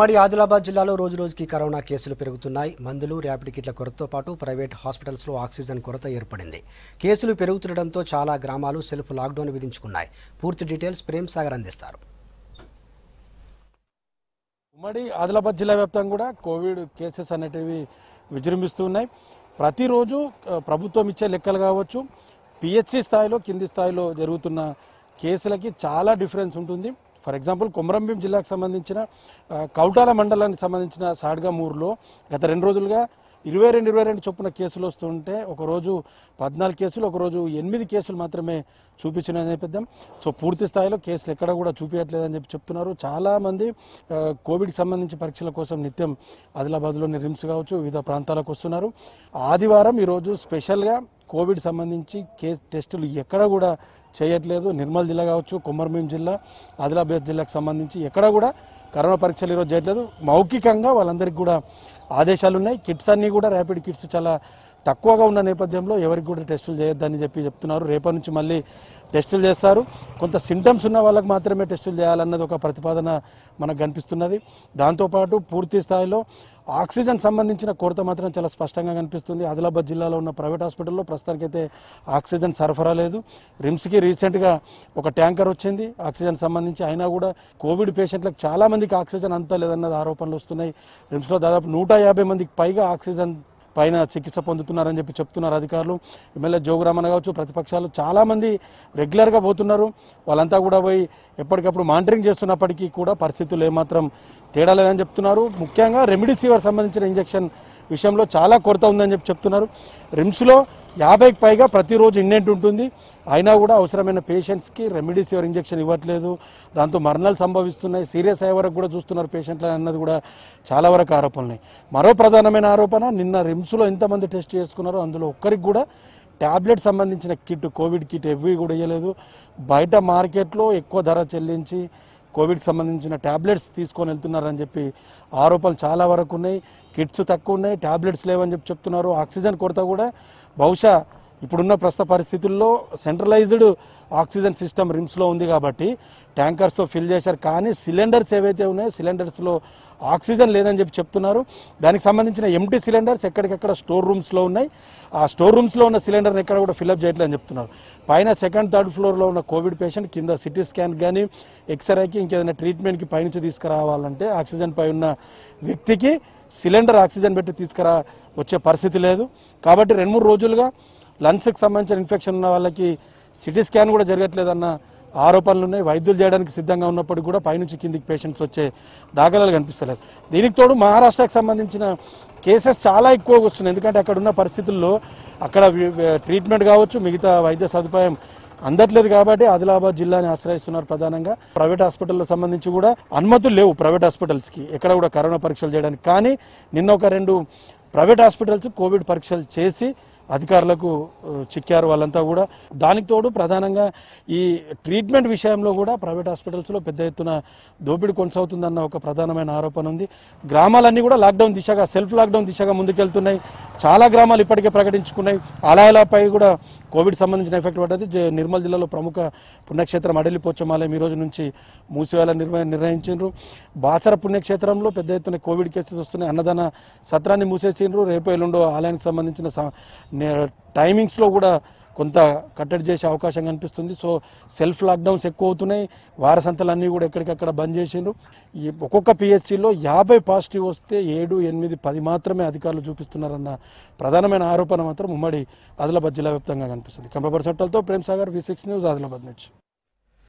మరి ఆదిలాబాద్ జిల్లాలో రోజు రోజుకి కరోనా కేసులు పెరుగుతున్నాయి మందులు ర్యాపిడ్ కిట్ల కొరతతో పాటు ప్రైవేట్ హాస్పిటల్స్లో ఆక్సిజన్ కొరత ఏర్పడింది కేసులు పెరుగుతుండటంతో చాలా గ్రామాలు సెల్ఫ్ లాక్డౌన్ విధించుకున్నాయి పూర్తి డీటెయిల్స్ ప్రేమ్ సాగర్ అందిస్తారు ఉమ్మడి ఆదిలాబాద్ జిల్లా వ్యాప్తంగా కూడా కోవిడ్ కేసెస్ అనేటివి విజృంభిస్తూ ఉన్నాయి ప్రతిరోజు ప్రభుత్వం ఇచ్చే లెక్కలు కావచ్చు పిహెచ్సి స్థాయిలో కింది స్థాయిలో జరుగుతున్న కేసులకి చాలా డిఫరెన్స్ ఉంటుంది ఫర్ ఎగ్జాంపుల్ కొమరంభీం జిల్లాకు సంబంధించిన కౌటాల మండలానికి సంబంధించిన సాడ్గామూరులో గత రెండు రోజులుగా ఇరవై రెండు ఇరవై రెండు చొప్పున కేసులు వస్తుంటే ఒకరోజు పద్నాలుగు కేసులు ఒకరోజు ఎనిమిది కేసులు మాత్రమే చూపించిన నేపథ్యం సో పూర్తి స్థాయిలో కేసులు ఎక్కడ కూడా చూపించట్లేదని చెప్పి చెప్తున్నారు చాలామంది కోవిడ్కి సంబంధించి పరీక్షల కోసం నిత్యం ఆదిలాబాద్లోని రిమ్స్ కావచ్చు వివిధ ప్రాంతాలకు వస్తున్నారు ఆదివారం ఈరోజు స్పెషల్గా కోవిడ్ సంబంధించి కే టెస్టులు ఎక్కడ కూడా చేయట్లేదు నిర్మల్ జిల్లా కావచ్చు కొమరంభీం జిల్లా ఆదిలాబాద్ జిల్లాకు సంబంధించి ఎక్కడ కూడా కరోనా పరీక్షలు ఈరోజు చేయట్లేదు మౌఖికంగా వాళ్ళందరికీ కూడా ఆదేశాలు ఉన్నాయి కిట్స్ అన్నీ కూడా ర్యాపిడ్ కిట్స్ చాలా తక్కువగా ఉన్న నేపథ్యంలో ఎవరికి కూడా టెస్టులు చేయొద్దని చెప్పి చెప్తున్నారు రేపటి నుంచి మళ్ళీ టెస్టులు చేస్తారు కొంత సింటమ్స్ ఉన్న వాళ్ళకి మాత్రమే టెస్టులు చేయాలన్నది ఒక ప్రతిపాదన మనకు కనిపిస్తున్నది దాంతోపాటు పూర్తి స్థాయిలో ఆక్సిజన్ సంబంధించిన కొరత మాత్రం చాలా స్పష్టంగా కనిపిస్తుంది ఆదిలాబాద్ జిల్లాలో ఉన్న ప్రైవేట్ హాస్పిటల్లో ప్రస్తుతానికైతే ఆక్సిజన్ సరఫరా లేదు రిమ్స్కి రీసెంట్గా ఒక ట్యాంకర్ వచ్చింది ఆక్సిజన్ సంబంధించి అయినా కూడా కోవిడ్ పేషెంట్లకు చాలామందికి ఆక్సిజన్ అంతా లేదన్నది ఆరోపణలు వస్తున్నాయి రిమ్స్లో దాదాపు నూట యాభై మందికి పైగా ఆక్సిజన్ పైన చికిత్స పొందుతున్నారని చెప్పి చెప్తున్నారు అధికారులు ఎమ్మెల్యే జోగురామన్ కావచ్చు ప్రతిపక్షాలు చాలామంది రెగ్యులర్గా పోతున్నారు వాళ్ళంతా కూడా పోయి ఎప్పటికప్పుడు మానిటరింగ్ చేస్తున్నప్పటికీ కూడా పరిస్థితులు ఏమాత్రం తేడా లేదని చెప్తున్నారు ముఖ్యంగా రెమిడిసివర్ సంబంధించిన ఇంజెక్షన్ విషయంలో చాలా కొరత ఉందని చెప్పి చెప్తున్నారు రిమ్స్లో యాభైకి పైగా ప్రతిరోజు ఇన్నెంట్ ఉంటుంది అయినా కూడా అవసరమైన పేషెంట్స్కి రెమెడీస్ ఎవరు ఇంజక్షన్ ఇవ్వట్లేదు దాంతో మరణాలు సంభవిస్తున్నాయి సీరియస్ అయ్యే వరకు కూడా చూస్తున్నారు పేషెంట్లు అన్నది కూడా చాలా వరకు ఆరోపణలున్నాయి మరో ప్రధానమైన ఆరోపణ నిన్న రిమ్స్లో ఎంతమంది టెస్ట్ చేసుకున్నారో అందులో ఒక్కరికి కూడా ట్యాబ్లెట్ సంబంధించిన కిట్ కోవిడ్ కిట్ ఎవ్వి కూడా ఇవ్వలేదు బయట మార్కెట్లో ఎక్కువ ధర చెల్లించి కోవిడ్కి సంబంధించిన ట్యాబ్లెట్స్ తీసుకొని వెళ్తున్నారని చెప్పి ఆరోపణలు చాలా వరకు ఉన్నాయి కిట్స్ తక్కువ ఉన్నాయి ట్యాబ్లెట్స్ లేవని చెప్పి చెప్తున్నారు ఆక్సిజన్ కొరత కూడా బహుశా ఇప్పుడున్న ప్రస్తుత పరిస్థితుల్లో సెంట్రలైజ్డ్ ఆక్సిజన్ సిస్టమ్ రిమ్స్లో ఉంది కాబట్టి ట్యాంకర్స్తో ఫిల్ చేశారు కానీ సిలిండర్స్ ఏవైతే ఉన్నాయో సిలిండర్స్లో ఆక్సిజన్ లేదని చెప్పి చెప్తున్నారు దానికి సంబంధించిన ఎంటీ సిలిండర్స్ ఎక్కడికెక్కడ స్టోర్ రూమ్స్లో ఉన్నాయి ఆ స్టోర్ రూమ్స్లో ఉన్న సిలిండర్ని ఎక్కడ కూడా ఫిల్అప్ చేయట్లేదని చెప్తున్నారు పైన సెకండ్ థర్డ్ ఫ్లోర్లో ఉన్న కోవిడ్ పేషెంట్ కింద సిటీ స్కాన్ కానీ ఎక్స్రేకి ఇంకేదైనా ట్రీట్మెంట్కి పైనుంచి తీసుకురావాలంటే ఆక్సిజన్ పై ఉన్న వ్యక్తికి సిలిండర్ ఆక్సిజన్ పెట్టి తీసుకురా వచ్చే పరిస్థితి లేదు కాబట్టి రెండు మూడు రోజులుగా లంగ్స్కి సంబంధించిన ఇన్ఫెక్షన్ ఉన్న వాళ్ళకి సిటీ స్కాన్ కూడా జరగట్లేదన్న ఆరోపణలు ఉన్నాయి వైద్యులు చేయడానికి సిద్ధంగా ఉన్నప్పటికీ కూడా పైనుంచి కిందికి పేషెంట్స్ వచ్చే దాఖలాలు కనిపిస్తలేదు దీనికి తోడు మహారాష్ట్రకు సంబంధించిన కేసెస్ చాలా ఎక్కువగా వస్తున్నాయి ఎందుకంటే అక్కడ ఉన్న పరిస్థితుల్లో అక్కడ ట్రీట్మెంట్ కావచ్చు మిగతా వైద్య సదుపాయం అందట్లేదు కాబట్టి ఆదిలాబాద్ జిల్లాని ఆశ్రయిస్తున్నారు ప్రధానంగా ప్రైవేట్ హాస్పిటల్ సంబంధించి కూడా అనుమతులు లేవు ప్రైవేట్ హాస్పిటల్స్కి ఎక్కడ కూడా కరోనా పరీక్షలు చేయడానికి కానీ నిన్న ఒక రెండు ప్రైవేట్ హాస్పిటల్స్ కోవిడ్ పరీక్షలు చేసి అధికారులకు చిక్కారు వాళ్ళంతా కూడా దానికి తోడు ప్రధానంగా ఈ ట్రీట్మెంట్ విషయంలో కూడా ప్రైవేట్ హాస్పిటల్స్లో పెద్ద ఎత్తున దోపిడీ కొనసాగుతుందన్న ఒక ప్రధానమైన ఆరోపణ ఉంది గ్రామాలన్నీ కూడా లాక్డౌన్ దిశగా సెల్ఫ్ లాక్డౌన్ దిశగా ముందుకెళ్తున్నాయి చాలా గ్రామాలు ఇప్పటికే ప్రకటించుకున్నాయి ఆలయాలపై కూడా కోవిడ్ సంబంధించిన ఎఫెక్ట్ పడ్డది నిర్మల్ జిల్లాలో ప్రముఖ పుణ్యక్షేత్రం అడలి పోచమాలయం ఈ రోజు నుంచి మూసివేయాలని నిర్వహణ నిర్ణయించారు బాసర పుణ్యక్షేత్రంలో పెద్ద ఎత్తున కోవిడ్ కేసెస్ వస్తున్నాయి అన్నదాన సత్రాన్ని మూసేసిండ్రు రేపు ఎల్లుండో ఆలయానికి సంబంధించిన టైమింగ్స్లో కూడా కొంత కట్టడి చేసే అవకాశం కనిపిస్తుంది సో సెల్ఫ్ లాక్డౌన్స్ ఎక్కువ అవుతున్నాయి వారసంతలన్నీ కూడా ఎక్కడికక్కడ బంద్ చేసిండ్రు ఈ ఒక్కొక్క పిహెచ్సిలో యాభై పాజిటివ్ వస్తే ఏడు ఎనిమిది పది మాత్రమే అధికారులు చూపిస్తున్నారన్న ప్రధానమైన ఆరోపణ మాత్రం ఉమ్మడి ఆదిలాబాద్ జిల్లా వ్యాప్తంగా కనిపిస్తుంది కంపల్పర్ చట్టాలతో Prem Sagar V six news Adilabad నుంచి